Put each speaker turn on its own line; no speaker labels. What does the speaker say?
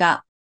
Up.